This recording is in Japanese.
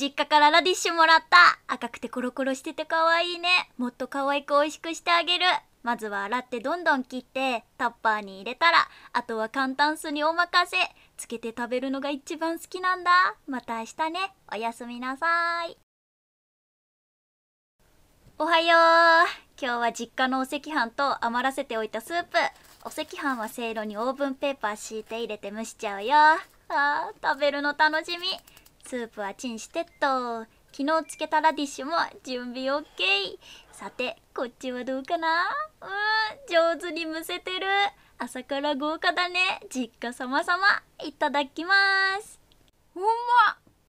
実家からラディッシュもらった赤くてコロコロしてて可愛いねもっと可愛く美味しくしてあげるまずは洗ってどんどん切ってタッパーに入れたらあとは簡単酢にお任せつけて食べるのが一番好きなんだまた明日ねおやすみなさいおはよう今日は実家のお赤飯と余らせておいたスープお赤飯はせいろにオーブンペーパー敷いて入れて蒸しちゃうよあー食べるの楽しみスープはチンしてっと昨日つけたラディッシュも準備 OK さてこっちはどうかなうん上手にむせてる朝から豪華だね実家様様いただきますうま